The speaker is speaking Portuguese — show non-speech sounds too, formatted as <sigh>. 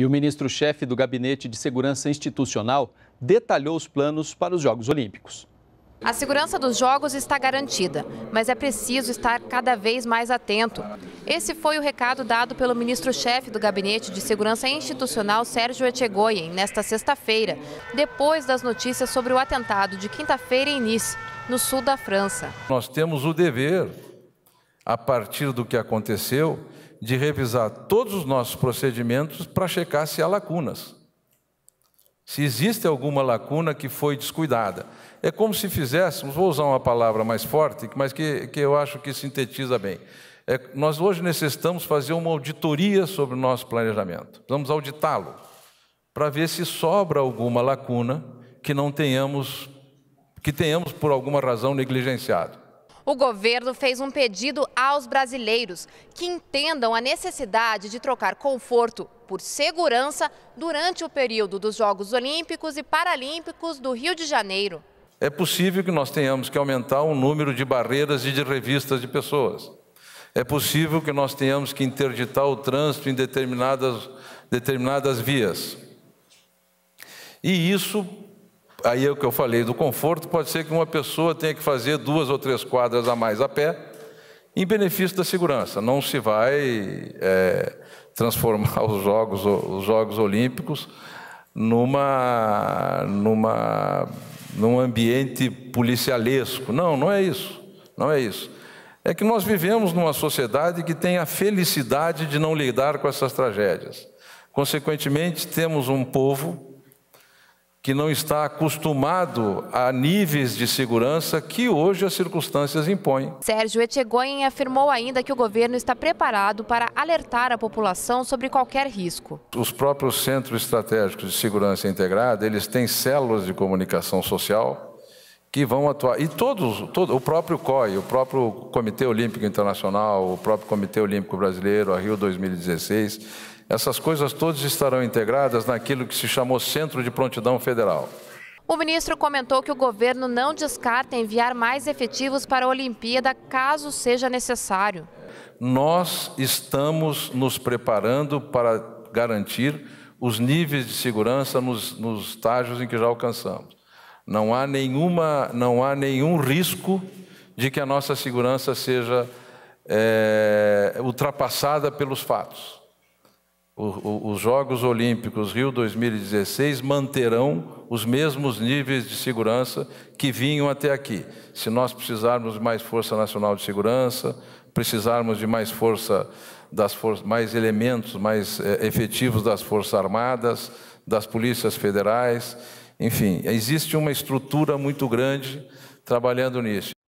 E o ministro-chefe do Gabinete de Segurança Institucional detalhou os planos para os Jogos Olímpicos. A segurança dos Jogos está garantida, mas é preciso estar cada vez mais atento. Esse foi o recado dado pelo ministro-chefe do Gabinete de Segurança Institucional, Sérgio Etchegoyen, nesta sexta-feira, depois das notícias sobre o atentado de quinta-feira em Nice, no sul da França. Nós temos o dever, a partir do que aconteceu, de revisar todos os nossos procedimentos para checar se há lacunas. Se existe alguma lacuna que foi descuidada. É como se fizéssemos, vou usar uma palavra mais forte, mas que, que eu acho que sintetiza bem. É, nós hoje necessitamos fazer uma auditoria sobre o nosso planejamento. Vamos auditá-lo para ver se sobra alguma lacuna que não tenhamos que tenhamos por alguma razão negligenciado. O governo fez um pedido aos brasileiros que entendam a necessidade de trocar conforto por segurança durante o período dos Jogos Olímpicos e Paralímpicos do Rio de Janeiro. É possível que nós tenhamos que aumentar o número de barreiras e de revistas de pessoas. É possível que nós tenhamos que interditar o trânsito em determinadas, determinadas vias. E isso Aí é o que eu falei do conforto, pode ser que uma pessoa tenha que fazer duas ou três quadras a mais a pé, em benefício da segurança. Não se vai é, transformar <laughs> os jogos, os jogos Olímpicos numa, numa, num ambiente policialesco. Não, não é isso. Não é isso. É que nós vivemos numa sociedade que tem a felicidade de não lidar com essas tragédias. Consequentemente, temos um povo que não está acostumado a níveis de segurança que hoje as circunstâncias impõem. Sérgio Etchegoyen afirmou ainda que o governo está preparado para alertar a população sobre qualquer risco. Os próprios centros estratégicos de segurança integrada, eles têm células de comunicação social que vão atuar. E todos, todo, o próprio COI, o próprio Comitê Olímpico Internacional, o próprio Comitê Olímpico Brasileiro, a Rio 2016, essas coisas todas estarão integradas naquilo que se chamou Centro de Prontidão Federal. O ministro comentou que o governo não descarta enviar mais efetivos para a Olimpíada caso seja necessário. Nós estamos nos preparando para garantir os níveis de segurança nos, nos estágios em que já alcançamos. Não há, nenhuma, não há nenhum risco de que a nossa segurança seja é, ultrapassada pelos fatos os Jogos Olímpicos Rio 2016 manterão os mesmos níveis de segurança que vinham até aqui. Se nós precisarmos de mais Força Nacional de Segurança, precisarmos de mais força das for mais elementos, mais é, efetivos das Forças Armadas, das polícias federais, enfim, existe uma estrutura muito grande trabalhando nisso.